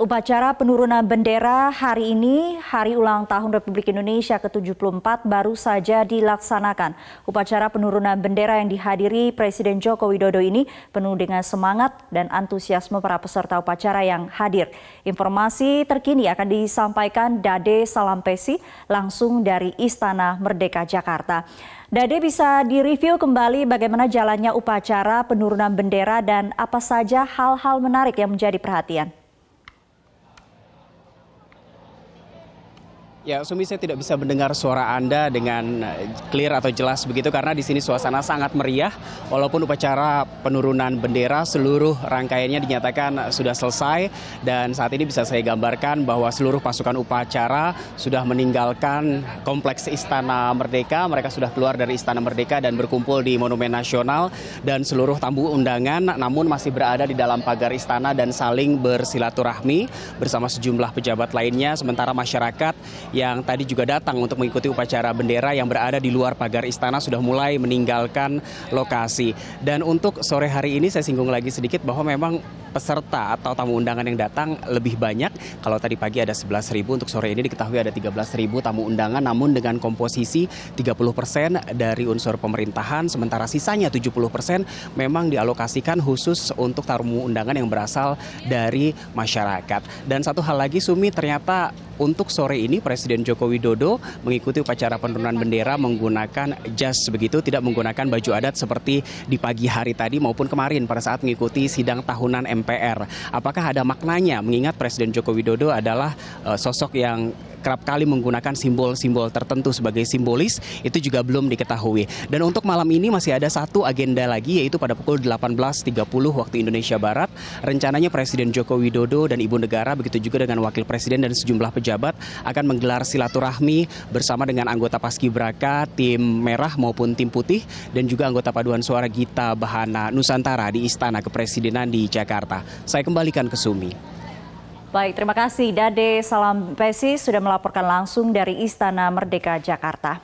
Upacara penurunan bendera hari ini, hari ulang tahun Republik Indonesia ke-74 baru saja dilaksanakan. Upacara penurunan bendera yang dihadiri Presiden Joko Widodo ini penuh dengan semangat dan antusiasme para peserta upacara yang hadir. Informasi terkini akan disampaikan Dade Salampesi langsung dari Istana Merdeka Jakarta. Dade bisa direview kembali bagaimana jalannya upacara penurunan bendera dan apa saja hal-hal menarik yang menjadi perhatian. Ya, Sumi saya tidak bisa mendengar suara Anda dengan eh, clear atau jelas begitu karena di sini suasana sangat meriah. Walaupun upacara penurunan bendera seluruh rangkaiannya dinyatakan sudah selesai dan saat ini bisa saya gambarkan bahwa seluruh pasukan upacara sudah meninggalkan kompleks Istana Merdeka. Mereka sudah keluar dari Istana Merdeka dan berkumpul di Monumen Nasional dan seluruh tamu undangan namun masih berada di dalam pagar istana dan saling bersilaturahmi bersama sejumlah pejabat lainnya sementara masyarakat yang tadi juga datang untuk mengikuti upacara bendera yang berada di luar pagar istana sudah mulai meninggalkan lokasi. Dan untuk sore hari ini saya singgung lagi sedikit bahwa memang peserta atau tamu undangan yang datang lebih banyak. Kalau tadi pagi ada 11.000 untuk sore ini diketahui ada 13.000 tamu undangan namun dengan komposisi 30% dari unsur pemerintahan sementara sisanya 70% memang dialokasikan khusus untuk tamu undangan yang berasal dari masyarakat. Dan satu hal lagi Sumi ternyata untuk sore ini Presiden Presiden Joko Widodo mengikuti upacara penurunan bendera menggunakan jas begitu, tidak menggunakan baju adat seperti di pagi hari tadi maupun kemarin pada saat mengikuti sidang tahunan MPR. Apakah ada maknanya mengingat Presiden Joko Widodo adalah eh, sosok yang kerap kali menggunakan simbol-simbol tertentu sebagai simbolis itu juga belum diketahui. Dan untuk malam ini masih ada satu agenda lagi yaitu pada pukul 18.30 waktu Indonesia Barat rencananya Presiden Joko Widodo dan Ibu Negara begitu juga dengan Wakil Presiden dan sejumlah pejabat akan menggelar silaturahmi bersama dengan anggota Paskibraka, tim merah maupun tim putih dan juga anggota paduan suara Gita Bahana Nusantara di Istana Kepresidenan di Jakarta. Saya kembalikan ke Sumi. Baik, terima kasih Dade Salam Pesi sudah melaporkan langsung dari Istana Merdeka Jakarta.